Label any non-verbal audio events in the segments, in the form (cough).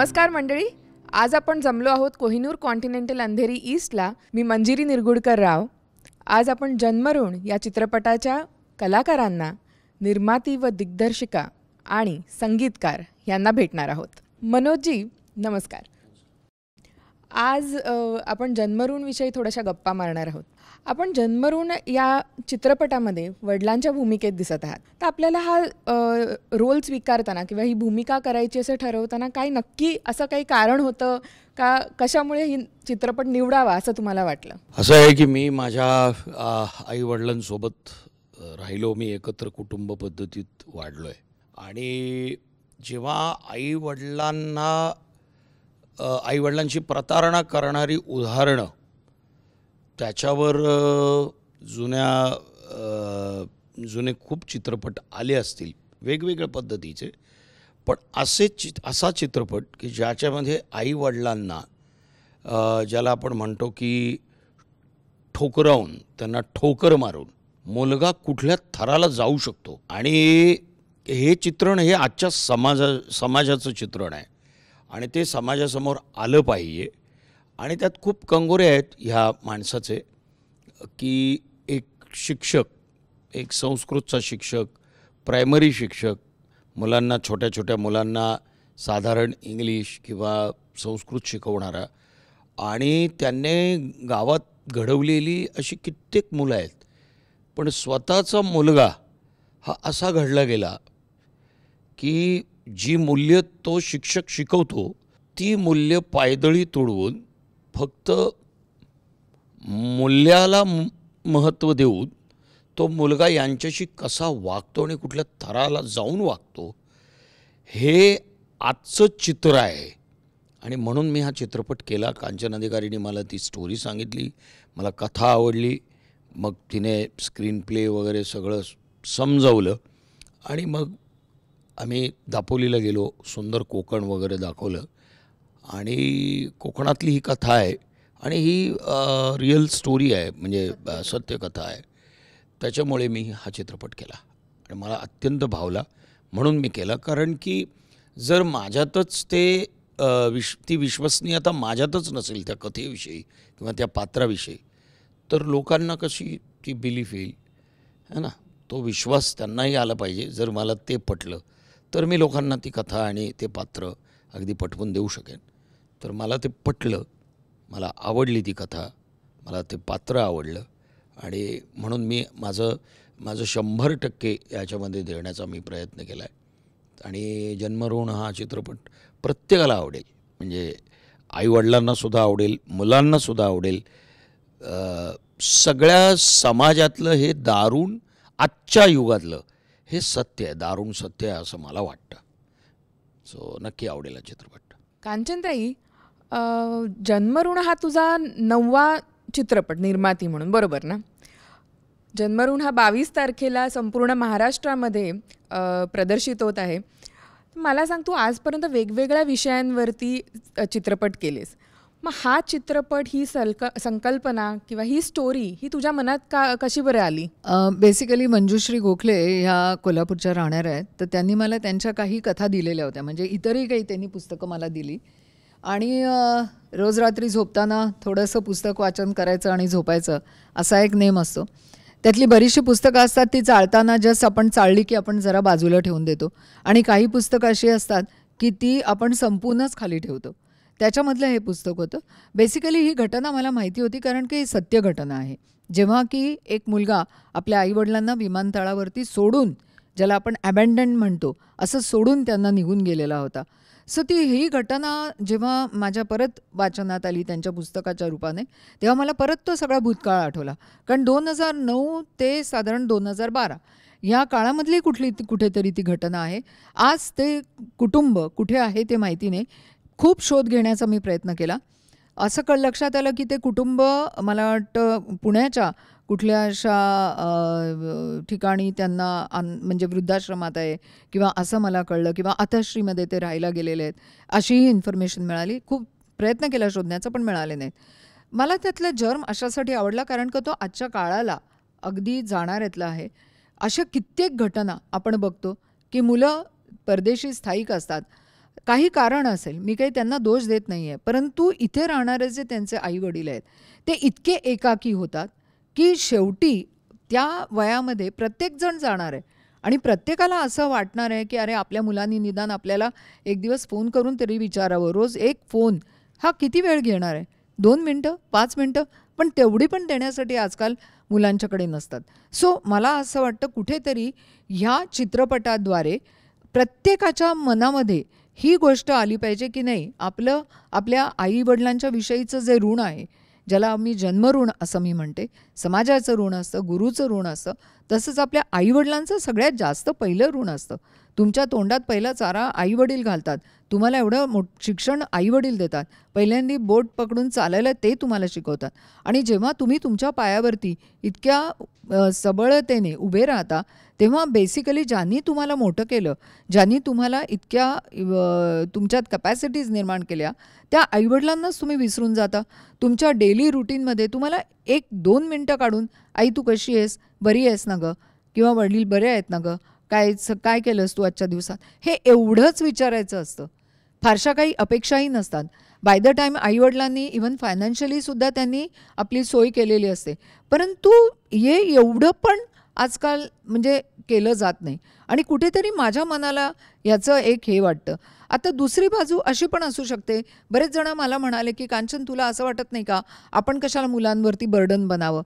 नमस्कार मंडळी आज आपण जमलो आहोत कोहिनूर कॉन्टिनेंटल अंधेरी ईस्टला मी मंजिरी निरगुडकर राव आज आपण जन्मरुण या चित्रपटाच्या कलाकारांना निर्माती व दिग्दर्शिका आणि संगीतकार यांना भेटणार आहोत मनोजजी नमस्कार आज आपण जन्मरुणविषयी थोड्याशा गप्पा मारणार आहोत आपण जन्मरून या चित्रपटामध्ये वडिलांच्या भूमिकेत दिसत आहात तर आपल्याला हा रोल स्वीकारताना किंवा ही भूमिका करायची असं ठरवताना काही नक्की असं काही कारण होतं का कशामुळे ही चित्रपट निवडावा असं तुम्हाला वाटलं असं आहे की मी माझ्या आई वडिलांसोबत राहिलो मी एकत्र कुटुंब पद्धतीत वाढलोय आणि जेव्हा आई वडिलांना आई वडिलांची प्रतारणा करणारी उदाहरणं त्याच्यावर जुन्या जुने खूप चित्रपट आले असतील वेगवेगळ्या पद्धतीचे पण असे चित असा चित्रपट की ज्याच्यामध्ये आईवडिलांना ज्याला आपण म्हणतो की ठोकरावून त्यांना ठोकर मारून मुलगा कुठल्या थराला जाऊ शकतो आणि हे चित्रण हे आजच्या समाजा समाजाचं चित्रण आहे आणि ते समाजासमोर आलं पाहिजे आणि त्यात खूप कंगोरे आहेत ह्या माणसाचे की एक शिक्षक एक संस्कृतचा शिक्षक प्रायमरी शिक्षक मुलांना छोट्या छोट्या मुलांना साधारण इंग्लिश किंवा संस्कृत शिकवणारा आणि त्याने गावात घडवलेली अशी कित्येक मुलं आहेत पण स्वतःचा मुलगा हा असा घडला गेला की जी मूल्य तो शिक्षक शिकवतो ती मूल्य पायदळी तोडवून फक्त मूल्याला महत्त्व देऊन तो मुलगा यांच्याशी कसा वागतो आणि कुठल्या थराला जाऊन वागतो हे आजचं चित्र आहे आणि म्हणून मी हा चित्रपट केला कांचन अधिकारीने मला ती स्टोरी सांगितली मला कथा आवडली मग तिने स्क्रीन प्ले वगैरे सगळं समजवलं आणि मग आम्ही दापोलीला गेलो सुंदर कोकण वगैरे दाखवलं आणि कोकणातली ही कथा आहे आणि ही रिअल स्टोरी आहे म्हणजे सत्यकथा आहे त्याच्यामुळे मी हा चित्रपट केला आणि मला अत्यंत भावला म्हणून मी केला कारण की जर माझ्यातच ते विश ती विश्वसनीयता माझ्यातच नसेल त्या कथेविषयी किंवा त्या पात्राविषयी तर लोकांना कशी ती बिलीफ येईल है ना तो विश्वास त्यांनाही आला पाहिजे जर मला ते पटलं तर मी लोकांना ती कथा आणि ते पात्र अगदी पटवून देऊ शकेन तर मला ते पटलं मला आवडली ती कथा मला ते पात्र आवडलं आणि म्हणून मी माझं माझं शंभर टक्के याच्यामध्ये देण्याचा मी प्रयत्न केला आहे आणि जन्मऋण हा चित्रपट प्रत्येकाला आवडेल म्हणजे आईवडिलांनासुद्धा आवडेल मुलांनासुद्धा आवडेल सगळ्या समाजातलं हे दारुण आजच्या युगातलं हे सत्य आहे दारुण सत्य आहे असं मला वाटतं सो नक्की आवडेल हा चित्रपट कांचनताई जन्मऋण हा तुझा नववा चित्रपट निर्माती म्हणून बरोबर ना जन्मऋण हा बावीस तारखेला संपूर्ण महाराष्ट्रामध्ये प्रदर्शित होत आहे मला सांग तू आजपर्यंत वेगवेगळ्या विषयांवरती चित्रपट केलेस मग हा चित्रपट ही सलक संकल्पना किंवा ही स्टोरी ही तुझ्या मनात का कशी बरं आली बेसिकली मंजुश्री गोखले ह्या कोल्हापूरच्या राहणाऱ्या आहेत तर त्यांनी मला त्यांच्या काही कथा दिलेल्या होत्या म्हणजे इतरही काही त्यांनी पुस्तकं मला दिली आणि रोज रात्री झोपताना थोडंसं पुस्तक वाचन करायचं आणि झोपायचं असा एक नेम असतो त्यातली बरीचशी पुस्तकं असतात ती चालताना जस्ट आपण चालली की आपण जरा बाजूला ठेवून देतो आणि काही पुस्तकं अशी असतात की ती आपण संपूर्णच खाली ठेवतो त्याच्यामधलं हे पुस्तक होतं बेसिकली ही घटना मला माहिती होती कारण की सत्य घटना आहे जेव्हा की एक मुलगा आपल्या आईवडिलांना विमानतळावरती सोडून ज्याला आपण ॲबँडन म्हणतो असं सोडून त्यांना निघून गेलेला होता सो ती ही घटना जेव्हा माझ्या परत वाचनात आली त्यांच्या पुस्तकाच्या रूपाने तेव्हा मला परत तो सगळा भूतकाळ आठवला कारण दोन हजार नऊ ते साधारण दोन हजार बारा या काळामधली कुठली कुठेतरी ती घटना आहे आज ते कुटुंब कुठे आहे ते माहिती नाही खूप शोध घेण्याचा मी प्रयत्न केला असं कळ लक्षात आलं की ते कुटुंब मला वाटतं पुण्याच्या कुठल्या अशा ठिकाणी त्यांना म्हणजे वृद्धाश्रमात आहे किंवा असं मला कळलं किंवा आताश्रीमध्ये ते राहायला गेलेले आहेत अशीही इन्फॉर्मेशन मिळाली खूप प्रयत्न केला शोधण्याचा पण मिळाले नाहीत मला त्यातला जर्म अशासाठी आवडला कारण का तो आजच्या काळाला अगदी जाणाऱ्यातला आहे अशा कित्येक घटना आपण बघतो की मुलं परदेशी स्थायिक असतात काही कारण असेल मी काही त्यांना दोष देत नाही आहे परंतु इथे राहणारे जे त्यांचे आई वडील आहेत ते इतके एकाकी होतात की शेवटी त्या वयामध्ये प्रत्येकजण जाणार आहे आणि प्रत्येकाला असं वाटणार आहे की अरे आपल्या मुलांनी निदान आपल्याला एक दिवस फोन करून तरी विचारावं रोज एक फोन हा किती वेळ घेणार आहे दोन मिनटं पाच मिनटं पण तेवढी पण देण्यासाठी आजकाल मुलांच्याकडे नसतात सो मला असं वाटतं कुठेतरी ह्या चित्रपटाद्वारे प्रत्येकाच्या मनामध्ये ही गोष्ट आली पाहिजे की नाही आपलं आपल्या आईवडिलांच्या विषयीचं जे ऋण आहे ज्याला मी जन्मऋण असं मी म्हणते समाजाचं ऋण असतं गुरुचं ऋण असतं तसंच आपल्या आईवडिलांचं सगळ्यात जास्त पहिलं ऋण असतं तुमच्या तोंडात पहिला चारा आईवडील घालतात तुम्हाला एवढं मो शिक्षण आईवडील देतात पहिल्यांदी बोट पकडून चालायला ते तुम्हाला शिकवतात आणि जेव्हा तुम्ही तुमच्या पायावरती इतक्या सबळतेने उभे राहता तेव्हा बेसिकली ज्यांनी तुम्हाला मोठं केलं ज्यांनी तुम्हाला इतक्या तुमच्यात कपॅसिटीज निर्माण केल्या त्या आईवडिलांनाच तुम्ही विसरून जाता तुमच्या डेली रुटीनमध्ये तुम्हाला एक दोन मिनटं काढून आई तू कशी आहेस बरी आहेस ना गं किंवा वडील बरे आहेत ना गं काय काय केलंस तू आजच्या दिवसात हे एवढंच विचारायचं असतं फारशा काही अपेक्षाही नसतात बाय द टाईम आईवडिलांनी इवन फायनान्शियलीसुद्धा त्यांनी आपली सोय केलेली असते परंतु हे एवढं पण आजकाल म्हणजे केलं जात नाही आणि कुठेतरी माझ्या मनाला याचं एक हे वाटतं आता दुसरी बाजू अशी पण असू शकते बरेच जण मला म्हणाले की कांचन तुला असं वाटत नाही का आपण कशाला मुलांवरती बर्डन बनावं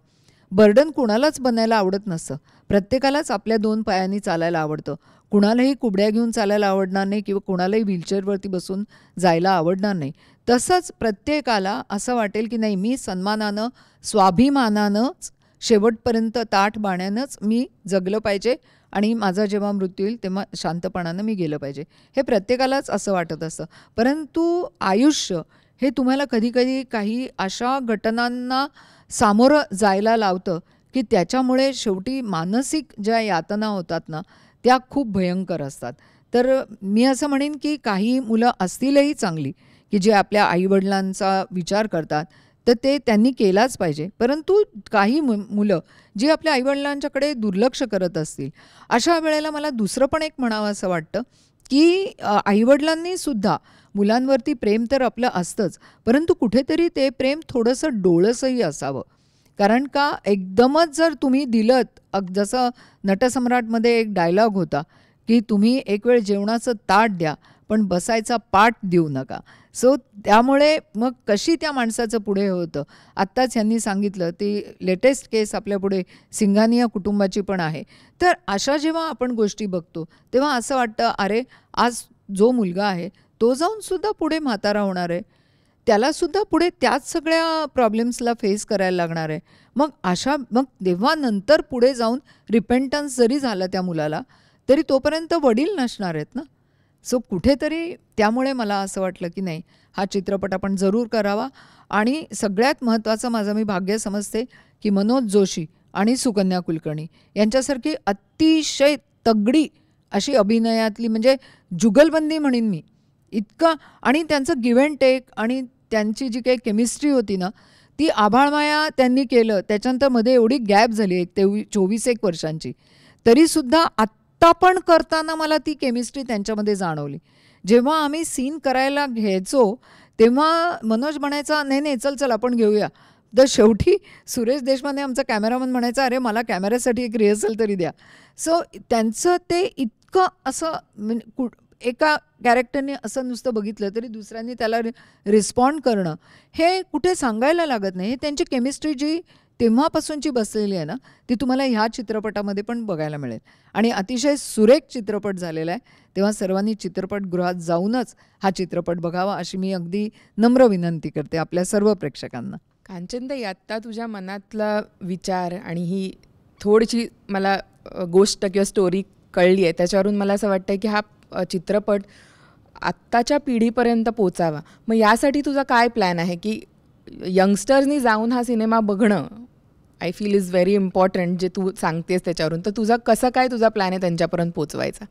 बर्डन कुणालाच बनायला आवडत नसतं प्रत्येकालाच आपल्या दोन पायांनी चालायला आवडतं कुणालाही कुबड्या घेऊन चालायला आवडणार नाही किंवा कुणालाही व्हीलचेअरवरती बसून जायला आवडणार नाही तसंच प्रत्येकाला असं वाटेल की नाही मी सन्मानानं स्वाभिमानानंच शेवटपर्यंत ताठ बाण्यानंच मी जगलं पाहिजे आणि माझा जेव्हा मृत्यू येईल तेव्हा शांतपणानं मी गेलं पाहिजे हे प्रत्येकालाच असं वाटत असतं परंतु आयुष्य हे तुम्हाला कधीकधी काही अशा घटनांना सामोरं जायला लावतं की त्याच्यामुळे शेवटी मानसिक ज्या यातना होतात ना त्या खूप भयंकर असतात तर मी असं म्हणेन की काही मुलं असतीलही चांगली की जे आपल्या आईवडिलांचा विचार करतात तर ते त्यांनी केलाच पाहिजे परंतु काही मु मुलं जी आपल्या आईवडिलांच्याकडे दुर्लक्ष करत असतील अशा वेळेला मला दुसरं पण एक म्हणावं असं वाटतं की आईवडिलांनी सुद्धा मुलांवरती प्रेम तर आपलं असतंच परंतु कुठेतरी ते प्रेम थोडंसं डोळसही असावं कारण का एकदमच जर तुम्ही दिलत जसं नटसम्राटमध्ये एक डायलॉग होता की तुम्ही एक वेळ जेवणाचं ताट द्या पण बसायचा पाठ देऊ नका सो त्यामुळे मग कशी त्या माणसाचं पुढे होतं आत्ताच ह्यांनी सांगितलं ती लेटेस्ट केस आपल्यापुढे सिंघानिया कुटुंबाची पण आहे तर अशा जेव्हा आपण गोष्टी बघतो तेव्हा असं वाटतं अरे आज जो मुलगा आहे तो जाऊन सुद्धा पुढे म्हातारा होणार आहे त्यालासुद्धा पुढे त्याच सगळ्या प्रॉब्लेम्सला फेस करायला लागणार आहे मग अशा मग तेव्हा नंतर पुढे जाऊन रिपेंटन्स जरी झाला त्या मुलाला तरी तोपर्यंत वडील नसणार आहेत ना सो कुठेतरी त्यामुळे मला असं वाटलं की नाही हा चित्रपट आपण जरूर करावा आणि सगळ्यात महत्त्वाचं माझं मी भाग्य समजते की मनोज जोशी आणि सुकन्या कुलकर्णी यांच्यासारखी अतिशय तगडी अशी अभिनयातली म्हणजे जुगलबंदी म्हणेन मी इतका आणि त्यांचं गिव्ह अँड टेक आणि त्यांची जी काही केमिस्ट्री होती ना ती आभाळमाया त्यांनी केलं त्याच्यानंतर मध्ये एवढी गॅप झाली एक तेवी चोवीस एक वर्षांची तरीसुद्धा आत्ता आपण करताना मला ती केमिस्ट्री त्यांच्यामध्ये जाणवली जेव्हा आम्ही सीन करायला घ्यायचो तेव्हा मनोज म्हणायचा नाही नाही चल चल आपण घेऊया तर शेवटी सुरेश देशपांडे आमचा कॅमेरामन म्हणायचा अरे मला कॅमेऱ्यासाठी एक रिहर्सल तरी द्या सो त्यांचं ते इतकं असं म्हणजे कु एका कॅरेक्टरने असं नुसतं बघितलं तरी दुसऱ्यांनी त्याला रिस्पॉन्ड करणं हे कुठे सांगायला लागत नाही हे त्यांची केमिस्ट्री जी तेव्हापासूनची बसलेली आहे ना ती तुम्हाला ह्या चित्रपटामध्ये पण बघायला मिळेल आणि अतिशय सुरेख चित्रपट झालेला आहे तेव्हा सर्वांनी चित्रपटगृहात जाऊनच हा चित्रपट बघावा अशी मी अगदी नम्र विनंती करते आपल्या सर्व प्रेक्षकांना कांचनताई आत्ता तुझ्या मनातला विचार आणि ही थोडीशी मला गोष्ट किंवा स्टोरी कळली आहे त्याच्यावरून मला असं वाटतं की हा चित्रपट आत्ताच्या पिढीपर्यंत पोचावा मग यासाठी तुझा काय प्लॅन आहे की यंगस्टर्सनी जाऊन हा सिनेमा बघणं I feel is very important जे तू सांगतेस त्याच्यावरून तर तुझा कसं काय तुझा प्लॅन आहे त्यांच्यापर्यंत पोचवायचा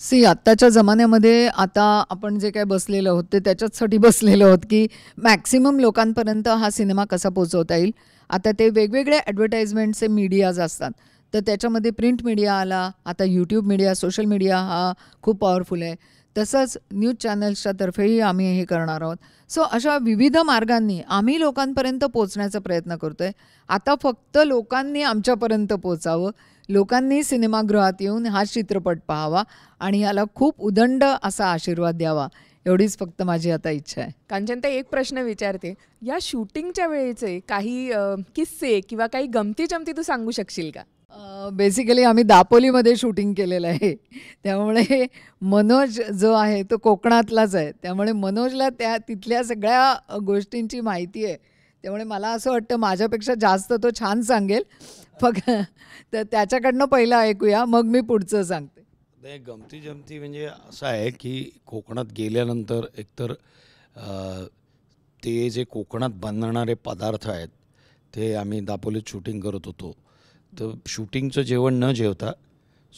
सी आत्ताच्या जमान्यामध्ये आता आपण जे काय बसलेलं आहोत ते त्याच्याचसाठी बसलेलं आहोत की मॅक्सिमम लोकांपर्यंत हा सिनेमा कसा पोचवता येईल आता ते वेगवेगळ्या ॲडव्हर्टाईजमेंटचे मीडियाज असतात तर त्याच्यामध्ये प्रिंट मीडिया आला आता यूट्यूब मीडिया सोशल मीडिया हा खूप पॉवरफुल आहे तसंच न्यूज चॅनल्सच्या तर्फेही आम्ही हे करणार आहोत सो अशा विविध मार्गांनी आम्ही लोकांपर्यंत पोचण्याचा प्रयत्न करतो आहे आता फक्त लोकांनी आमच्यापर्यंत पोचावं लोकांनी सिनेमागृहात येऊन हा चित्रपट पाहावा आणि याला खूप उदंड असा आशीर्वाद द्यावा एवढीच फक्त माझी आता इच्छा आहे ते एक प्रश्न विचारते या शूटिंगच्या वेळेचे काही किस्से किंवा काही गमती जमती तू सांगू शकशील का बेसिकली आम्ही दापोलीमध्ये शूटिंग केलेलं आहे त्यामुळे मनोज जो आहे तो कोकणातलाच आहे त्यामुळे मनोजला त्या तिथल्या सगळ्या गोष्टींची माहिती आहे त्यामुळे मला असं वाटतं माझ्यापेक्षा जास्त तो छान सांगेल फक्त तर त्याच्याकडनं पहिलं ऐकूया मग मी पुढचं सांगते गमती जमती म्हणजे असं आहे की कोकणात गेल्यानंतर एकतर ते जे कोकणात बनणारे पदार्थ आहेत ते आम्ही दापोलीत शूटिंग करत होतो तर शूटिंगचं जेवण न जेवता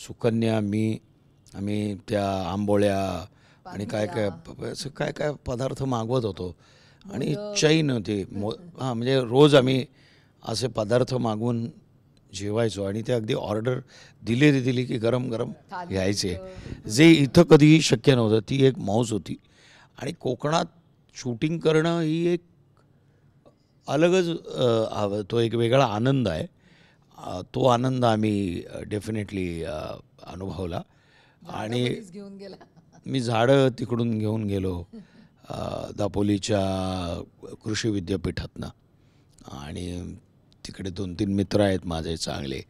सुकन्या मी आम्ही त्या आंबोळ्या आणि काय काय असं काय काय पदार्थ मागवत होतो आणि म्हणजे चैन होती मो हां म्हणजे रोज आम्ही असे पदार्थ मागून जेवायचो आणि ते अगदी ऑर्डर दिले ते दिली की गरम गरम घ्यायचे जे इथं कधीही शक्य नव्हतं ती एक मौज होती आणि कोकणात शूटिंग करणं ही एक अलगच तो एक वेगळा आनंद आहे तो आनंद आम्ही डेफिनेटली अनुभवला आणि घेऊन गेला मी झाडं तिकडून घेऊन गेलो दापोलीच्या कृषी विद्यापीठातनं आणि तिकडे दोन तीन मित्र आहेत माझे चांगले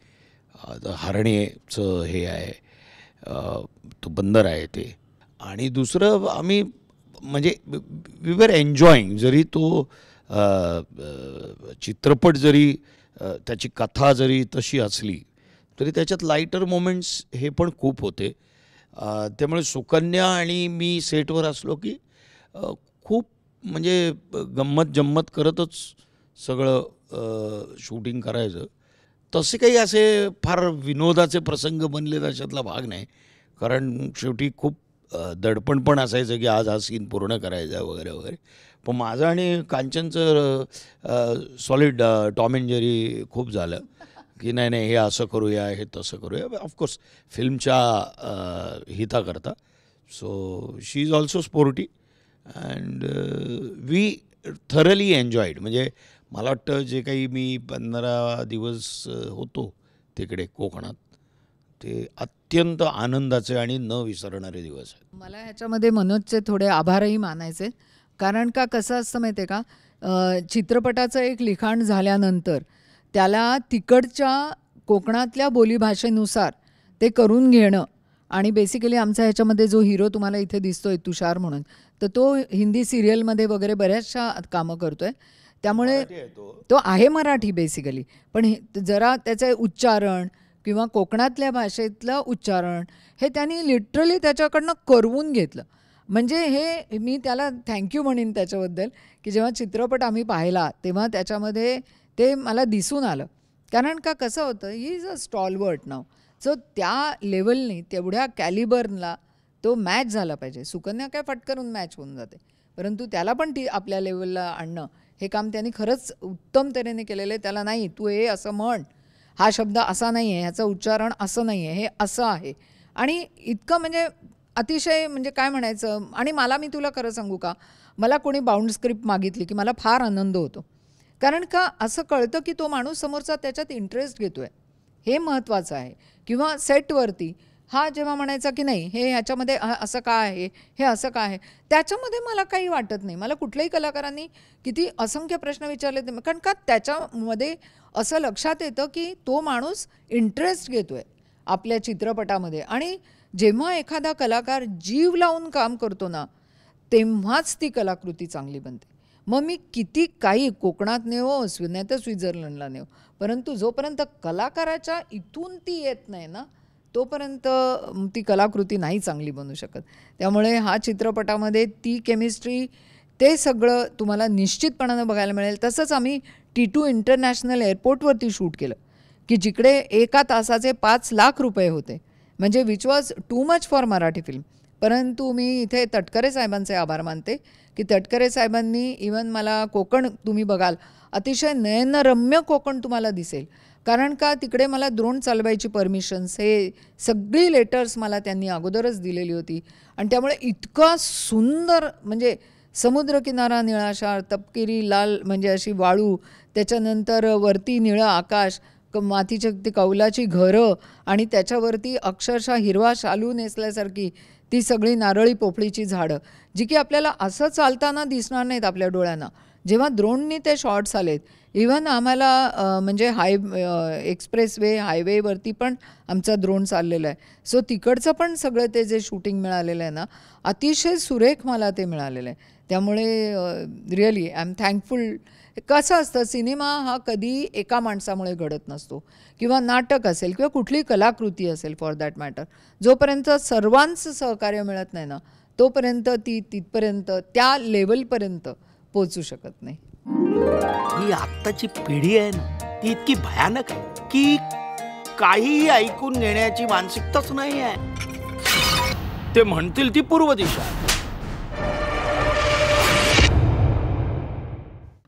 हरणेचं हे आहे तो बंदर आहे ते आणि दुसरं आम्ही म्हणजे वी वर एन्जॉईंग जरी तो चित्रपट जरी त्याची कथा जरी तशी असली तरी त्याच्यात लाईटर मोमेंट्स हे पण खूप होते त्यामुळे सुकन्या आणि मी सेटवर असलो की खूप म्हणजे गंमत जम्मत करतच सगळं शूटिंग करायचं तसे काही असे फार विनोदाचे प्रसंग बनले त्याच्यातला भाग नाही कारण शेवटी खूप दडपण पण असायचं की आज हा सीन पूर्ण करायचा वगैरे वगैरे पण माझं आणि कांचनचं सॉलिड टॉम अँड जेरी खूप झालं की नाही नाही हे असं करूया हे तसं करूया ऑफकोर्स फिल्मच्या हिताकरता so she is also sporty and we thoroughly enjoyed म्हणजे मला वाटतं जे काही मी पंधरा दिवस होतो तिकडे कोकणात ते अत्यंत आनंदाचे आणि न विसरणारे दिवस आहेत मला ह्याच्यामध्ये मनोजचे थोडे आभारही मानायचे कारण का कसं असतं माहिती आहे का चित्रपटाचं एक लिखाण झाल्यानंतर त्याला तिकडच्या कोकणातल्या बोलीभाषेनुसार ते करून घेणं आणि बेसिकली आमचा ह्याच्यामध्ये जो हिरो तुम्हाला इथे दिसतोय तुषार म्हणून तर तो हिंदी सिरियलमध्ये वगैरे बऱ्याचशा कामं करतोय त्यामुळे तो आहे मराठी बेसिकली पण जरा त्याचे उच्चारण किंवा कोकणातल्या भाषेतलं उच्चारण हे त्यांनी लिटरली त्याच्याकडनं करवून घेतलं म्हणजे हे मी त्याला थँक्यू म्हणेन त्याच्याबद्दल की जेव्हा चित्रपट आम्ही पाहिला तेव्हा त्याच्यामध्ये ते मला दिसून आलं कारण का कसं होतं ही इज अ स्टॉलवर्ट नाव सो त्या लेवलनी तेवढ्या कॅलिबरला तो मॅच झाला पाहिजे सुकन्या काय फटकरून मॅच होऊन जाते परंतु त्याला पण ती आपल्या लेवलला आणणं हे काम त्यांनी खरंच उत्तम तऱ्हेने केलेलं आहे त्याला नाही तू हे असं म्हण हा शब्द असा नाही आहे ह्याचं उच्चारण असं नाही आहे हे असं आहे आणि इतकं म्हणजे अतिशय म्हणजे काय म्हणायचं आणि मला मी तुला खरं सांगू का मला कोणी बाउंड स्क्रिप्ट मागितली की मला फार आनंद होतो कारण का असं कळतं की तो माणूस समोरचा त्याच्यात इंटरेस्ट घेतो आहे हे महत्त्वाचं आहे किंवा सेटवरती हा जेव्हा म्हणायचा की नाही हे ह्याच्यामध्ये असं का आहे हे असं का आहे त्याच्यामध्ये मला काही वाटत नाही मला कुठल्याही कलाकारांनी किती असंख्य प्रश्न विचारले ते कारण का त्याच्यामध्ये असं लक्षात येतं की तो माणूस इंटरेस्ट घेतो आहे आपल्या चित्रपटामध्ये आणि जेव्हा एखादा कलाकार जीव लावून काम करतो ना तेव्हाच ती कलाकृती चांगली बनते मग मी किती काही कोकणात नेवो नाही तर स्वित्झर्लंडला नेव परंतु जोपर्यंत कलाकाराच्या इथून ती येत नाही ना तोपर्यंत ती कलाकृती नाही चांगली बनू शकत त्यामुळे हा चित्रपटामध्ये ती केमिस्ट्री ते सगळं तुम्हाला निश्चितपणानं बघायला मिळेल तसंच आम्ही टी टू इंटरनॅशनल एअरपोर्टवरती शूट केलं की जिकडे एका तासाचे पाच लाख रुपये होते म्हणजे which was too much for Marathi film परंतु मी इथे तटकरे साहेबांचे आभार मानते की तटकरे साहेबांनी इवन मला कोकण तुम्ही बघाल अतिशय नयनरम्य कोकण तुम्हाला दिसेल कारण का तिकडे मला द्रोण चालवायची परमिशन्स हे सगळी लेटर्स मला त्यांनी अगोदरच दिलेली होती आणि त्यामुळे इतका सुंदर म्हणजे समुद्रकिनारा निळाशार तपकिरी लाल म्हणजे अशी वाळू त्याच्यानंतर वरती निळं आकाश मातीचे ते कौलाची घरं आणि त्याच्यावरती अक्षरशः हिरवा शालू नेसल्यासारखी ती सगळी नारळी पोफळीची झाडं जी की आपल्याला असं चालताना दिसणार नाहीत आपल्या डोळ्यांना जेव्हा द्रोणनी ते शॉर्ट्स आलेत इव्हन आम्हाला म्हणजे हाय एक्सप्रेसवे हायवेवरती पण आमचा द्रोण चाललेला आहे सो तिकडचं पण सगळं ते जे शूटिंग मिळालेलं आहे ना अतिशय सुरेख मला ते मिळालेलं आहे त्यामुळे रिअली आय एम थँकफुल कसं असतं सिनेमा हा कधी एका माणसामुळे घडत नसतो किंवा नाटक असेल किंवा कुठली कलाकृती असेल फॉर दॅट मॅटर जोपर्यंत सर्वांचं सहकार्य मिळत नाही ना तोपर्यंत ती तिथपर्यंत त्या लेवलपर्यंत पोचू शकत नाही ही आत्ताची पिढी आहे ना ती इतकी भयानक आहे की काहीही ऐकून घेण्याची मानसिकताच नाही आहे ते म्हणतील ती पूर्व दिशा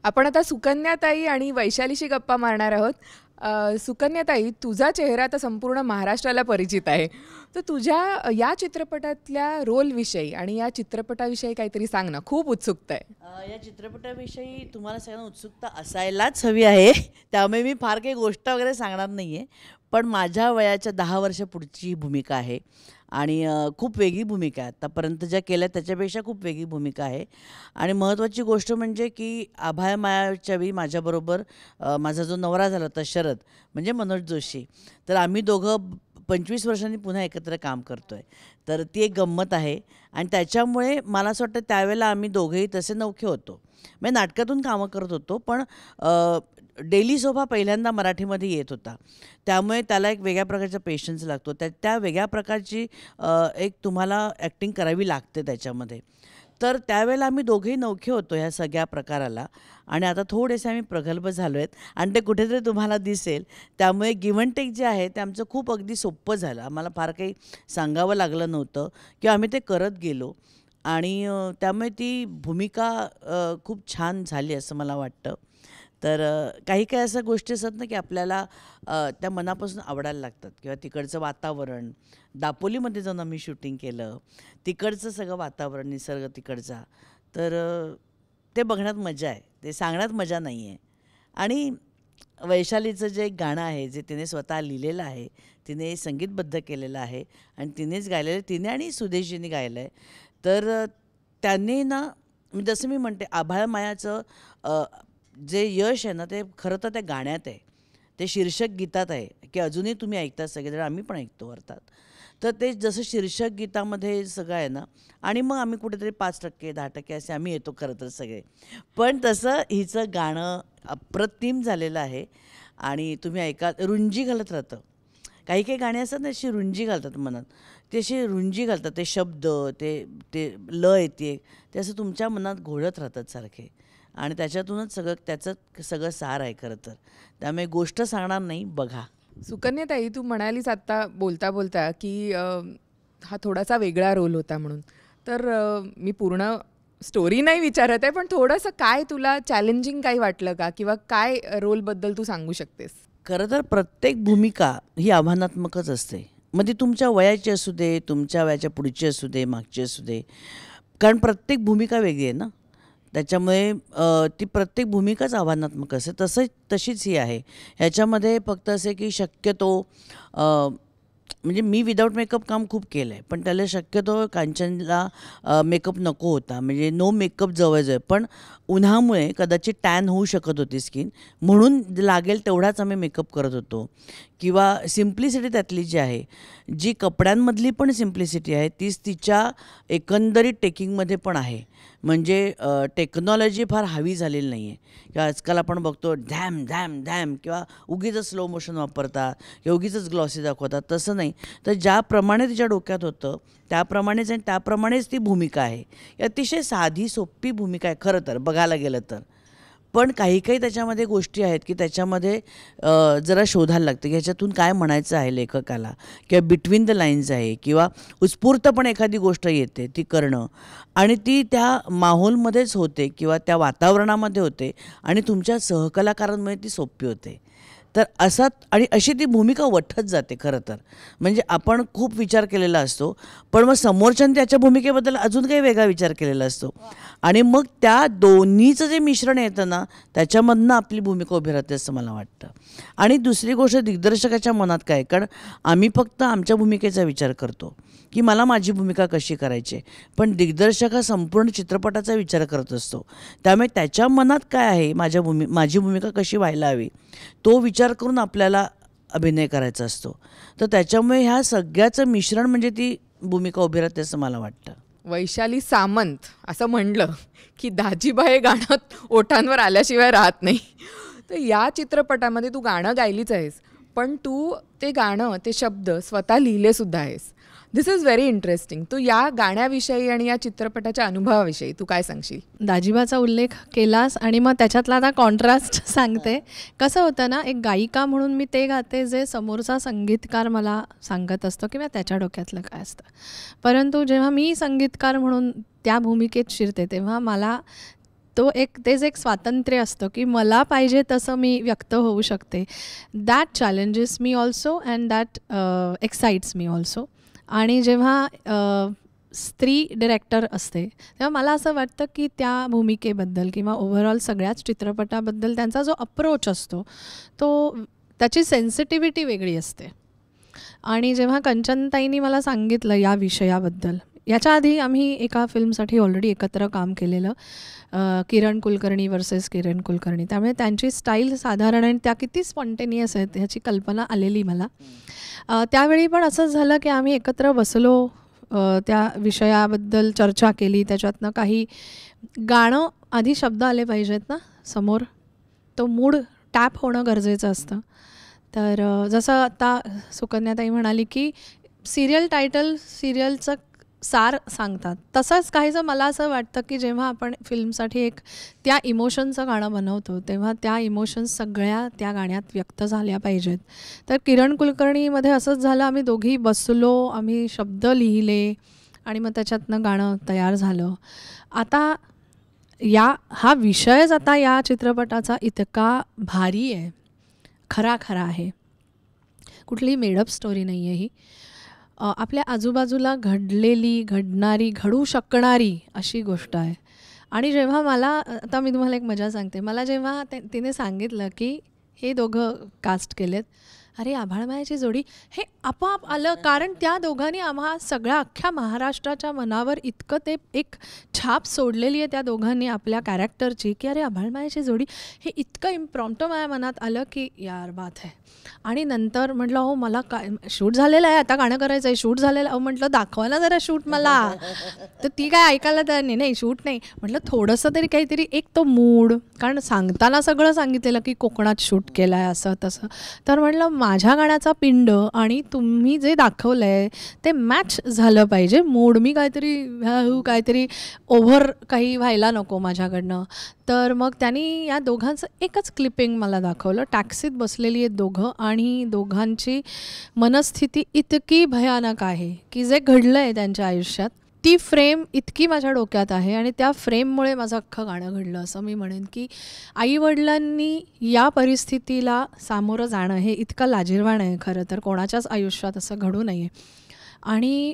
आपण आता सुकन्याताई आणि वैशालीशी गप्पा मारणार आहोत सुकन्याताई तुझा चेहरा आता संपूर्ण महाराष्ट्राला परिचित आहे तर तुझ्या या चित्रपटातल्या रोलविषयी आणि या चित्रपटाविषयी काहीतरी सांग ना खूप उत्सुकता आहे या चित्रपटाविषयी तुम्हाला सगळ्यांना उत्सुकता असायलाच हवी आहे त्यामुळे मी फार काही गोष्ट वगैरे सांगणार नाही आहे पण माझ्या वयाच्या दहा वर्ष पुढची भूमिका आहे आणि खूप वेगळी भूमिका आहे आत्तापर्यंत ज्या केल्या त्याच्यापेक्षा खूप वेगळी भूमिका आहे आणि महत्त्वाची गोष्ट म्हणजे की आभाय मायाच्या वेळी माझ्याबरोबर माझा जो नवरा झाला होता शरद म्हणजे मनोज जोशी तर आम्ही दोघं पंचवीस वर्षांनी पुन्हा एकत्र काम करतो आहे तर ती एक गंमत आहे आणि त्याच्यामुळे मला असं वाटतं त्यावेळेला आम्ही दोघेही तसे नवखे होतो म्हणजे नाटकातून कामं करत होतो पण डेली सोफा पहिल्यांदा मराठीमध्ये येत होता त्यामुळे त्याला एक वेगळ्या प्रकारचा पेशन्स लागतो त्या त्या वेगळ्या प्रकारची एक तुम्हाला ॲक्टिंग करावी लागते त्याच्यामध्ये तर त्यावेळेला आम्ही दोघेही नौखे होतो ह्या सगळ्या प्रकाराला आणि आता थोडेसे आम्ही प्रगल्भ झालो आहेत आणि ते कुठेतरी तुम्हाला दिसेल त्यामुळे गिव्हन टेक जे आहे ते आमचं खूप अगदी सोपं झालं आम्हाला फार काही सांगावं लागलं नव्हतं किंवा आम्ही ते करत गेलो आणि त्यामुळे ती भूमिका खूप छान झाली असं मला वाटतं तर काही काही अशा गोष्टी असतात ना की आपल्याला त्या मनापासून आवडायला लागतात किंवा तिकडचं वातावरण दापोलीमध्ये जाऊन आम्ही शूटिंग केलं तिकडचं सगळं वातावरण निसर्ग तिकडचा तर ते बघण्यात मजा आहे ते सांगण्यात मजा नाही आहे आणि वैशालीचं जे गाणं आहे जे तिने स्वतः लिहिलेलं आहे तिने संगीतबद्ध केलेलं आहे आणि तिनेच गायलेलं तिने आणि सुदेशजीने गायलं आहे तर त्यांनी ना जसं मी म्हणते आभाळ मायाचं जे यश आहे ना ते खरं तर त्या गाण्यात आहे ते शीर्षक गीतात आहे की अजूनही तुम्ही ऐकता सगळेजण आम्ही पण ऐकतो अर्थात तर ते जसं शीर्षक गीतामध्ये सगळं आहे ना आणि मग आम्ही कुठेतरी पाच टक्के दहा टक्के असे आम्ही येतो खरं तर सगळे पण तसं हिचं गाणं अप्रतिम झालेलं आहे आणि तुम्ही ऐका रुंजी घालत राहतं काही काही गाणी असतात ना अशी रुंजी घालतात मनात ते अशी रुंजी घालतात ते शब्द ते ते ल येते ते असं तुमच्या मनात घोळत राहतात सारखे आणि त्याच्यातूनच सगळं त्याचं सगळं सार आहे खरं तर त्यामुळे गोष्ट सांगणार नाही बघा सुकन्याताई तू म्हणालीस आत्ता बोलता बोलता की हा थोडासा वेगळा रोल होता म्हणून तर मी पूर्ण स्टोरी नाही विचारत आहे पण थोडंसं काय तुला चॅलेंजिंग काही वाटलं का किंवा काय रोलबद्दल तू सांगू शकतेस खरं तर प्रत्येक भूमिका ही आव्हानात्मकच असते मग म्हणजे ती तुमच्या वयाची असू दे तुमच्या वयाच्या पुढची असू दे मागची असू दे कारण प्रत्येक भूमिका वेगळी आहे ना त्याच्यामुळे ती प्रत्येक भूमिकाच आव्हानात्मक असते तसंच तशीच ही आहे ह्याच्यामध्ये फक्त असे की शक्यतो म्हणजे मी विदाऊट मेकअप काम खूप केलं आहे पण त्याला शक्यतो कांचनला मेकअप नको होता म्हणजे नो मेकअप जवळजवळ पण उन्हामुळे कदाचित टॅन होऊ शकत होती स्किन म्हणून लागेल तेवढाच आम्ही मेकअप करत होतो किंवा सिम्प्लिसिटी त्यातली जी आहे जी कपड्यांमधली पण सिम्प्लिसिटी आहे तीच तिच्या एकंदरीत टेकिंगमध्ये पण आहे म्हणजे टेक्नॉलॉजी फार हावी झालेली नाही आहे किंवा आजकाल आपण बघतो धॅम धॅम धॅम किंवा उगीच स्लो मोशन वापरतात किंवा उगीच ग्लॉसी दाखवतात तसं नाही तर ज्याप्रमाणे तिच्या डोक्यात होतं त्याप्रमाणेच आणि त्याप्रमाणेच ती भूमिका आहे अतिशय साधी सोपी भूमिका आहे खरं तर बघायला गेलं तर पण काही काही त्याच्यामध्ये गोष्टी आहेत की त्याच्यामध्ये जरा शोधायला लागते की ह्याच्यातून काय म्हणायचं आहे लेखकाला किंवा बिटवीन द लाईन्स आहे किंवा पण एखादी गोष्ट येते ती करणं आणि ती त्या माहोलमध्येच होते किंवा त्या वातावरणामध्ये होते आणि तुमच्या सहकलाकारांमुळे ती सोपी होते तर असा आणि अशी ती भूमिका वठत जाते खरं तर म्हणजे आपण खूप विचार केलेला असतो पण मग समोरच्या त्याच्या भूमिकेबद्दल अजून काही वेगळा विचार केलेला असतो आणि मग त्या दोन्हीचं जे मिश्रण येतं ना त्याच्यामधनं आपली भूमिका उभी राहते असं मला वाटतं आणि दुसरी गोष्ट दिग्दर्शकाच्या मनात काय कारण आम्ही फक्त आमच्या भूमिकेचा विचार करतो की मला माझी भूमिका कशी करायची पण दिग्दर्शक हा संपूर्ण चित्रपटाचा विचार करत असतो त्यामुळे त्याच्या मनात काय आहे माझ्या भूमी माझी भूमिका कशी व्हायला हवी तो विचार करून आपल्याला अभिनय करायचा असतो तर त्याच्यामुळे ह्या सगळ्याचं मिश्रण म्हणजे ती भूमिका उभी राहते असं मला वाटतं वैशाली सामंत असं म्हणलं की दाजीबा हे गाणं ओठांवर आल्याशिवाय राहत नाही तर या चित्रपटामध्ये तू गाणं गायलीच आहेस पण तू ते गाणं ते शब्द स्वतः लिहिलेसुद्धा आहेस दिस इज व्हेरी इंटरेस्टिंग तू या गाण्याविषयी आणि या चित्रपटाच्या अनुभवाविषयी तू काय सांगशील दाजीबाचा उल्लेख केलास आणि मग त्याच्यातला आता कॉन्ट्रास्ट (laughs) सांगते कसं होतं ना एक गायिका म्हणून मी ते गाते जे समोरचा संगीतकार मला सांगत असतो किंवा त्याच्या डोक्यातलं काय असतं परंतु जेव्हा मी संगीतकार म्हणून त्या भूमिकेत शिरते तेव्हा मला तो एक तेच एक स्वातंत्र्य असतं की मला पाहिजे तसं मी व्यक्त होऊ शकते that challenges me also and that excites me also आणि जेव्हा स्त्री डिरेक्टर असते तेव्हा मला असं वाटतं की त्या भूमिकेबद्दल किंवा ओव्हरऑल सगळ्याच चित्रपटाबद्दल त्यांचा जो अप्रोच असतो तो त्याची सेन्सिटिव्हिटी वेगळी असते आणि जेव्हा कंचनताईंनी मला सांगितलं या विषयाबद्दल याच्या आधी आम्ही एका फिल्मसाठी ऑलरेडी एकत्र काम केलेलं किरण कुलकर्णी वर्सेस किरण कुलकर्णी त्यामुळे त्यांची स्टाईल साधारण आणि त्या किती स्पॉन्टेनियस आहेत ह्याची कल्पना आलेली मला त्यावेळी पण असं झालं की आम्ही एकत्र बसलो त्या विषयाबद्दल चर्चा केली त्याच्यातनं काही गाणं आधी शब्द आले पाहिजेत ना समोर तो मूड टॅप होणं गरजेचं असतं तर जसं आता सुकन्याताई म्हणाली की सिरियल टायटल सिरियलचं सार सांगतात तसंच काहीचं मला असं वाटतं की जेव्हा आपण फिल्मसाठी एक त्या इमोशनचं गाणं बनवतो तेव्हा त्या इमोशन्स सगळ्या त्या गाण्यात व्यक्त झाल्या पाहिजेत तर किरण कुलकर्णीमध्ये असंच झालं आम्ही दोघी बसलो आम्ही शब्द लिहिले आणि मग त्याच्यातनं गाणं तयार झालं आता या हा विषयच आता या चित्रपटाचा इतका भारी आहे खरा खरा आहे कुठली मेडअप स्टोरी नाही आहे ही आपल्या आजूबाजूला घडलेली घडणारी घडू शकणारी अशी गोष्ट आहे आणि जेव्हा मला आता मी तुम्हाला एक मजा सांगते मला जेव्हा तिने सांगितलं की हे दोघं कास्ट केलेत अरे आभाळमायाची जोडी हे आपोआप आलं कारण त्या दोघांनी आम्हा सगळ्या अख्ख्या महाराष्ट्राच्या मनावर इतकं ते एक छाप सोडलेली आहे त्या दोघांनी आपल्या कॅरेक्टरची की अरे आभाळमायाची जोडी हे इतकं इम्प्रॉम्प्टो माझ्या मनात आलं की यार बात आहे आणि नंतर म्हटलं हो मला काय शूट झालेलं आहे आता गाणं करायचं आहे शूट झालेलं आहे म्हटलं दाखवायला जरा शूट मला तर ती काय ऐकायला तर नाही नाही शूट नाही म्हटलं थोडंसं तरी काहीतरी एक तो मूड कारण सांगताना सगळं सांगितलेलं की कोकणात शूट केलं आहे असं तसं तर म्हटलं माझ्या गाण्याचा पिंड आणि तुम्ही जे दाखवलं आहे ते मॅच झालं पाहिजे मोड मी काहीतरी काहीतरी ओव्हर काही व्हायला नको माझ्याकडनं तर मग त्यांनी या दोघांचं एकच क्लिपिंग मला दाखवलं टॅक्सीत बसलेली आहेत दोघं आणि दोघांची मनस्थिती इतकी भयानक आहे की जे घडलं आहे त्यांच्या आयुष्यात ती फ्रेम इतकी माझ्या डोक्यात आहे आणि त्या फ्रेममुळे माझं अख्खं गाणं घडलं असं मी म्हणेन की आईवडिलांनी या परिस्थितीला सामोरं जाणं हे इतकं लाजीरवाण आहे खरं तर कोणाच्याच आयुष्यात असं घडू नये आणि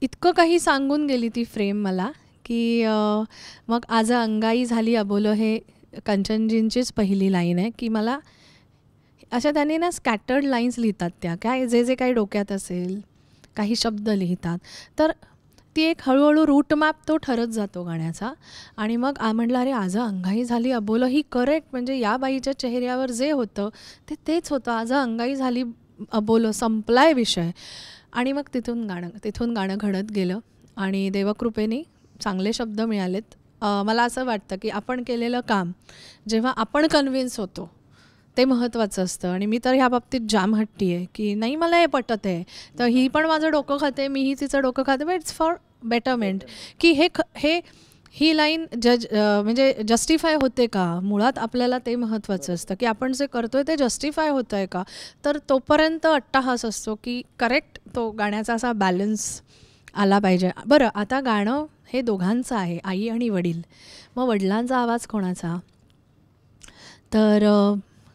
इतकं काही सांगून गेली ती फ्रेम मला की मग आज अंगाई झाली अबोलो हे कंचनजींचीच पहिली लाईन आहे की मला अशा त्यांनी ना स्कॅटर्ड लाईन्स लिहितात त्या काय जे जे काही डोक्यात असेल काही शब्द लिहितात तर ती एक हळूहळू रूटमॅप तो ठरत जातो गाण्याचा आणि मग आ म्हटलं अरे आज अंगाई झाली अबोलं ही करेक्ट म्हणजे या बाईच्या चेहऱ्यावर जे होतं ते तेच होतं आज अंगाई झाली अबोलं संपलाय विषय आणि मग तिथून गाणं तिथून गाणं घडत गेलं आणि देवकृपेने चांगले शब्द मिळालेत मला असं वाटतं की आपण केलेलं काम जेव्हा आपण कन्व्हिन्स होतो ते महत्त्वाचं असतं आणि मी तर ह्या बाबतीत जाम हट्टी आहे की नाही मला हे पटत आहे तर ही पण माझं डोकं खाते मीही तिचं डोकं खाते बट इट्स फॉर बेटरमेंट की हे ख हे ही लाईन जज म्हणजे जस्टिफाय होते का मुळात आपल्याला ते महत्त्वाचं असतं की आपण जे करतोय ते जस्टिफाय होतं आहे का तर तोपर्यंत अट्टाहास असतो की करेक्ट तो गाण्याचा असा बॅलन्स आला पाहिजे बरं आता गाणं हे दोघांचं आहे आई आणि वडील मग वडिलांचा आवाज कोणाचा तर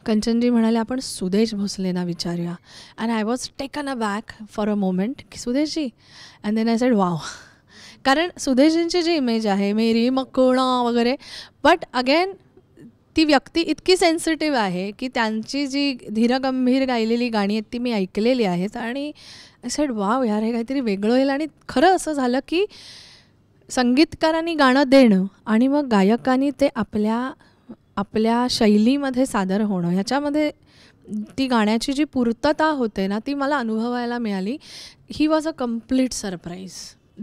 कंचनजी म्हणाले आपण सुदेश भोसलेना विचारूया and I was taken aback for a moment की Sudeshji and then I said wow कारण सुदेशजींची जी इमेज आहे मेरी मकोणा वगैरे बट अगेन ती व्यक्ती इतकी सेन्सिटिव्ह आहे की त्यांची जी धीरगंभीर गायलेली गाणी आहेत ती मी ऐकलेली आहेत आणि सेड वाव यार हे काहीतरी वेगळं होईल आणि खरं असं झालं की संगीतकारांनी गाणं देणं आणि मग गायकांनी ते आपल्या आपल्या शैलीमध्ये सादर होणं ह्याच्यामध्ये ती गाण्याची जी पूर्तता होते ना ती मला अनुभवायला मिळाली he was a complete surprise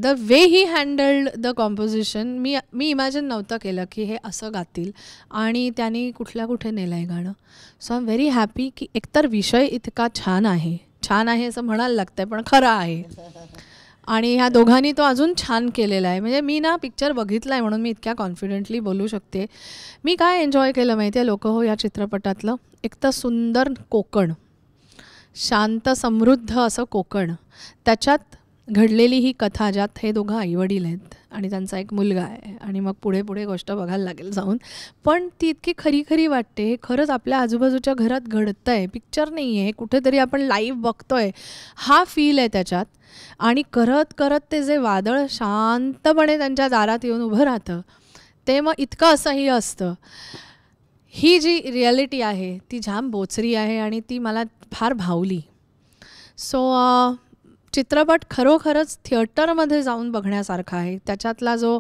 the way he handled the composition मी मी इमॅजिन नव्हतं केलं की हे असं गातील आणि त्यांनी कुठल्या कुठे नेलं आहे गाणं so I am very happy की एकतर विषय इतका छान आहे छान आहे असं म्हणायला लागतं आहे पण खरं आहे आणि ह्या दोघांनी तो अजून छान केलेला आहे म्हणजे मी ना पिक्चर बघितला आहे म्हणून मी इतक्या कॉन्फिडेंटली बोलू शकते मी काय एन्जॉय केलं माहिती आहे लोक हो या चित्रपटातलं एक तर सुंदर कोकण शांत समृद्ध असं कोकण त्याच्यात घडलेली ही कथा ज्यात हे दोघं आईवडील आहेत आणि त्यांचा एक मुलगा आहे आणि मग पुढे पुढे गोष्ट बघायला लागेल जाऊन पण ती इतकी खरी खरी वाटते हे खरंच आपल्या आजूबाजूच्या घरात घडतं आहे पिक्चर नाही आहे कुठेतरी आपण लाईव्ह बघतोय हा फील आहे त्याच्यात आणि करत करत ते जे वादळ शांतपणे त्यांच्या दारात येऊन उभं राहतं ते मग इतकं असंही असतं ही जी रिॲलिटी आहे ती जाम बोचरी आहे आणि ती मला फार भावली सो so, uh, चित्रपट खरोखरच थिएटरमध्ये जाऊन बघण्यासारखा आहे त्याच्यातला जो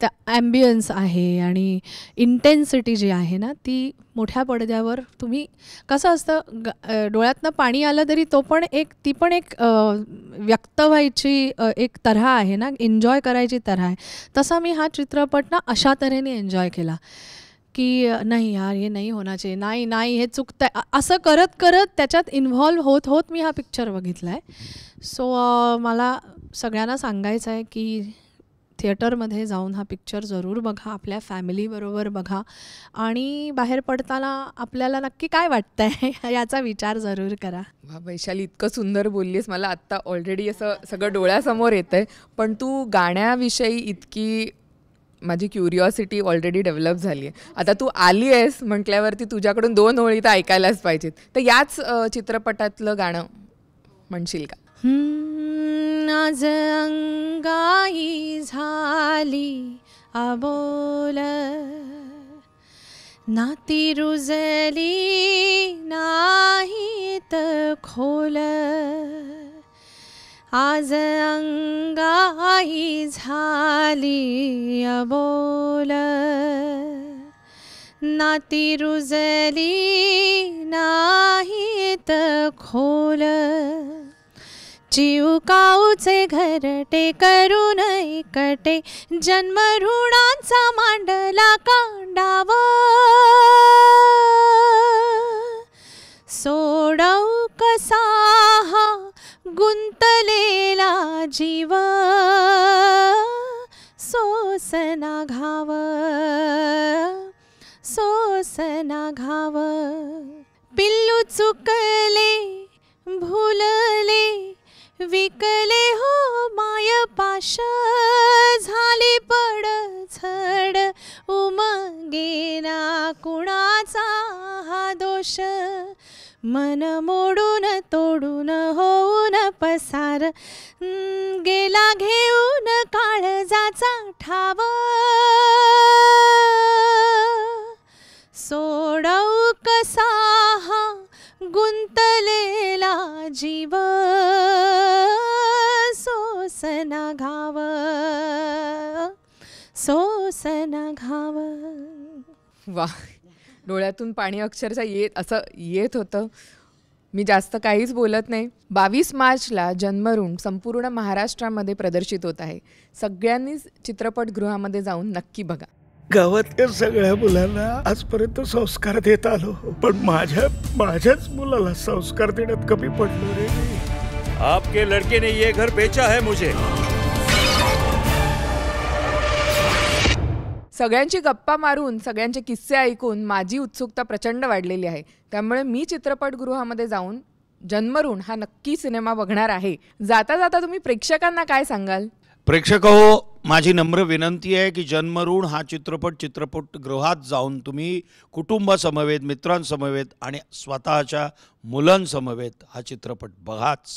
त्या ॲम्बियन्स आहे आणि इंटेन्सिटी जी आहे ना ती मोठ्या पडद्यावर तुम्ही कसं असतं ग डोळ्यातनं पाणी आलं तरी तो पण एक ती पण एक व्यक्त व्हायची एक तऱ्हा आहे ना एन्जॉय करायची तऱ्हा आहे तसा मी हा चित्रपट ना अशा तऱ्हेने एन्जॉय केला की नाही यार हे नाही होणार नाही नाही हे आहे असं करत करत त्याच्यात इन्व्हॉल्व होत होत मी हा पिक्चर बघितला आहे सो मला सगळ्यांना सांगायचं आहे की थिएटरमध्ये जाऊन हा पिक्चर जरूर बघा आपल्या फॅमिलीबरोबर बघा आणि बाहेर पडताना आपल्याला नक्की काय वाटतं आहे (laughs) याचा विचार जरूर करा वा वैशाली इतकं सुंदर बोललीस मला आत्ता ऑलरेडी असं सगळं डोळ्यासमोर येतं आहे पण तू गाण्याविषयी इतकी माझी क्युरिओसिटी ऑलरेडी डेव्हलप झाली आहे आता तू आली आहेस म्हटल्यावरती तुझ्याकडून दोन ओळी तर ऐकायलाच पाहिजेत तर याच चित्रपटातलं गाणं म्हणशील का आज अंगाई झाली आबोल नाती रुजली नाहीत खोल आज अंगाई झाली अबोल नाती रुजली नाहीत खोल जीव काऊचे घरटे करून कटे जन्म ऋणांचा मांडला कांडाव सोडव कसा गुंतलेला जीव सोसना घाव सोसना घाव पिल्लू चुकले भुलले विकले हो माय पाश झाली पड झड उमगेना कुणाचा हा दोष मन मोडून तोडून होऊन पसार गेला घेऊन काळजाचा ठाव सोडवू कसा हा गुंतलेला जीव सोसना घाव सोसना घाव वा डोळ्यातून पाणी अक्षरशः येत असं येत होतं मी जास्त काहीच बोलत नाही बावीस मार्चला जन्मरुण संपूर्ण महाराष्ट्रामध्ये प्रदर्शित होत आहे सगळ्यांनीच चित्रपटगृहामध्ये जाऊन नक्की बघा गावातल्या सगळ्या मुलांना आजपर्यंत संस्कार देत आलो पण माझ्या माझ्याच मुलाला संस्कार देण्यात कमी पडलो रे आपके लडके ने ये घर बेचा है मुझे सगळ्यांची गप्पा मारून सगळ्यांचे किस्से ऐकून माझी उत्सुकता प्रचंड वाढलेली आहे त्यामुळे मी चित्रपटगृहामध्ये जाऊन जन्मरून हा नक्की सिनेमा बघणार आहे जाता जाता तुम्ही प्रेक्षकांना काय सांगाल प्रेक्षक हो माझी नम्र विनंती आहे की जन्मरुण हा चित्रपट चित्रपटगृहात जाऊन तुम्ही कुटुंबासमवेत मित्रांसमवेत आणि स्वतःच्या मुलांसमवेत हा चित्रपट बघाच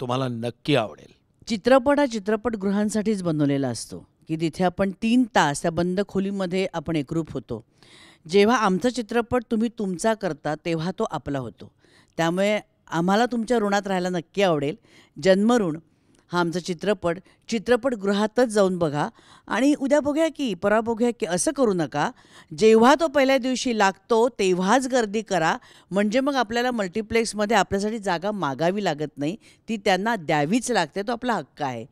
तुम्हाला नक्की आवडेल चित्रपट हा चित्रपटगृहांसाठीच बनवलेला असतो की तिथे आपण तीन तास या बंद खोलीमध्ये आपण एकरूप होतो जेव्हा आमचा चित्रपट तुम्ही तुमचा करता तेव्हा तो आपला होतो त्यामुळे आम्हाला तुमच्या ऋणात राहायला नक्की आवडेल जन्मऋण हा आमचा चित्रपट चित्रपटगृहातच जाऊन बघा आणि उद्या बघूया की परा बघूया की असं करू नका जेव्हा तो पहिल्या दिवशी लागतो तेव्हाच गर्दी करा म्हणजे मग आपल्याला मल्टिप्लेक्समध्ये आपल्यासाठी जागा मागावी लागत नाही ती त्यांना द्यावीच लागते तो आपला हक्क आहे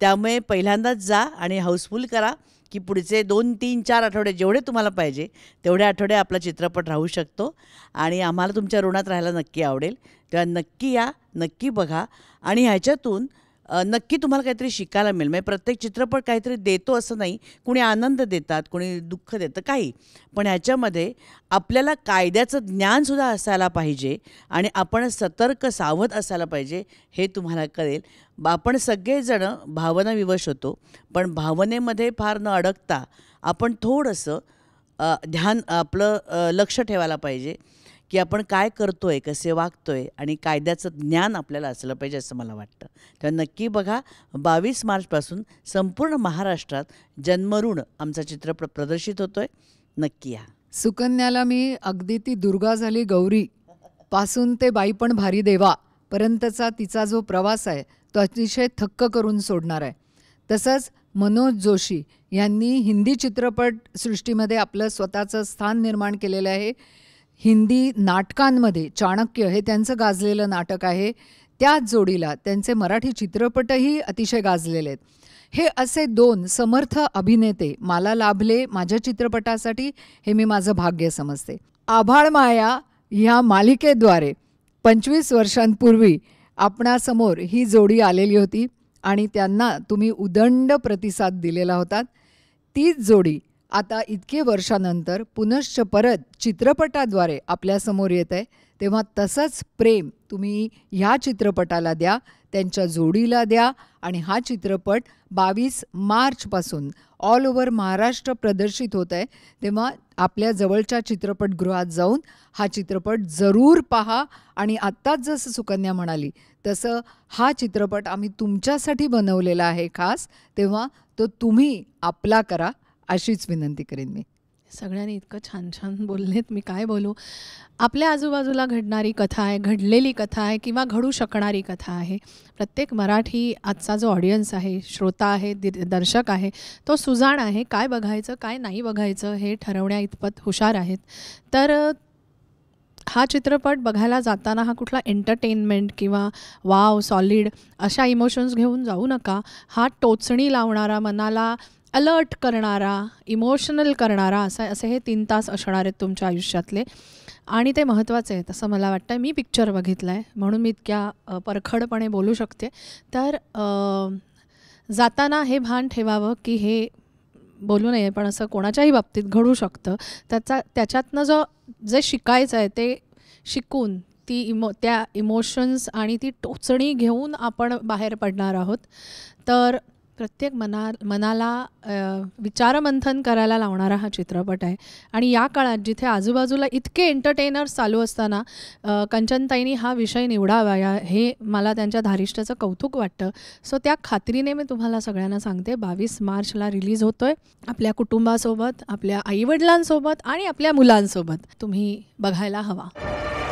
त्यामुळे पहिल्यांदाच जा आणि हाऊसफुल करा की पुढचे दोन तीन चार आठवडे जेवढे तुम्हाला पाहिजे तेवढे आठवडे आपला चित्रपट राहू शकतो आणि आम्हाला तुमच्या ऋणात राहायला नक्की आवडेल तेव्हा नक्की या नक्की बघा आणि ह्याच्यातून नक्की तुम्हाला काहीतरी शिकायला मिळेल म्हणजे प्रत्येक चित्रपट काहीतरी देतो असं नाही कुणी आनंद देतात कुणी दुःख देतं काही पण ह्याच्यामध्ये आपल्याला कायद्याचं ज्ञानसुद्धा असायला पाहिजे आणि आपण सतर्क सावध असायला पाहिजे हे तुम्हाला कळेल आपण सगळेजणं भावनाविवश होतो पण भावनेमध्ये फार न अडकता आपण थोडंसं ध्यान आपलं लक्ष ठेवायला पाहिजे की आपण काय करतोय कसे वागतोय आणि कायद्याचं ज्ञान आपल्याला असलं पाहिजे असं मला वाटतं तेव्हा नक्की बघा बावीस मार्चपासून संपूर्ण महाराष्ट्रात जन्मऋण आमचा चित्रपट प्रदर्शित होतोय नक्की या सुकन्याला मी अगदी ती दुर्गा झाली गौरी पासून ते बाई पण भारी देवा पर्यंतचा तिचा जो प्रवास आहे तो अतिशय थक्क करून सोडणार आहे तसंच मनोज जोशी यांनी हिंदी चित्रपट सृष्टीमध्ये आपलं स्वतःचं स्थान निर्माण केलेलं आहे हिंदी नाटकांमध्ये चाणक्य हे त्यांचं गाजलेलं नाटक आहे त्याच जोडीला त्यांचे मराठी चित्रपटही अतिशय गाजलेले आहेत हे असे दोन समर्थ अभिनेते मला लाभले माझ्या चित्रपटासाठी हे मी माझं भाग्य समजते आभाळ माया ह्या मालिकेद्वारे पंचवीस वर्षांपूर्वी आपणासमोर ही जोडी आलेली होती आणि त्यांना तुम्ही उदंड प्रतिसाद दिलेला होता तीच जोडी आता इतके वर्षानंतर पुनश्च परत चित्रपटाद्वारे आपल्यासमोर येत आहे तेव्हा तसंच प्रेम तुम्ही ह्या चित्रपटाला द्या त्यांच्या जोडीला द्या आणि हा चित्रपट बावीस मार्चपासून ऑल ओव्हर महाराष्ट्र प्रदर्शित होत आहे तेव्हा आपल्या जवळच्या चित्रपटगृहात जाऊन हा चित्रपट जरूर पहा आणि आत्ताच जसं सुकन्या म्हणाली तसं हा चित्रपट आम्ही तुमच्यासाठी बनवलेला आहे खास तेव्हा तो तुम्ही आपला करा अशीच विनंती करेन मी सगळ्यांनी इतकं छान छान बोललेत मी काय बोलू आपल्या आजूबाजूला घडणारी कथा आहे घडलेली कथा आहे किंवा घडू शकणारी कथा आहे प्रत्येक मराठी आजचा जो ऑडियन्स आहे श्रोता आहे दर्शक आहे तो सुजाण आहे काय बघायचं काय नाही बघायचं हे ठरवण्या इतपत हुशार आहेत तर हा चित्रपट बघायला जाताना हा कुठला एंटरटेनमेंट किंवा वाव सॉलिड अशा इमोशन्स घेऊन जाऊ नका हा टोचणी लावणारा मनाला अलर्ट करणारा इमोशनल करणारा असं असे हे तीन तास असणार आहेत तुमच्या आयुष्यातले आणि ते महत्त्वाचे आहेत असं मला वाटतं मी पिक्चर बघितलं आहे म्हणून मी इतक्या परखडपणे बोलू शकते तर जाताना हे भान ठेवावं की हे बोलू नये पण असं कोणाच्याही बाबतीत घडू शकतं त्याचा त्याच्यातनं जो जे शिकायचं आहे ते शिकून ती इमो त्या इमोशन्स आणि ती टोचणी घेऊन आपण बाहेर पडणार आहोत तर प्रत्येक मना मनाला विचारमंथन करायला लावणारा हा चित्रपट आहे आणि या काळात जिथे आजूबाजूला इतके एंटरटेनर्स चालू असताना कंचनताईनी हा विषय निवडावा या हे मला त्यांच्या धारिष्टाचं कौतुक वाटतं सो त्या खात्रीने मी तुम्हाला सगळ्यांना सांगते बावीस मार्चला रिलीज होतो आहे आपल्या कुटुंबासोबत आपल्या आईवडिलांसोबत आणि आपल्या मुलांसोबत तुम्ही बघायला हवा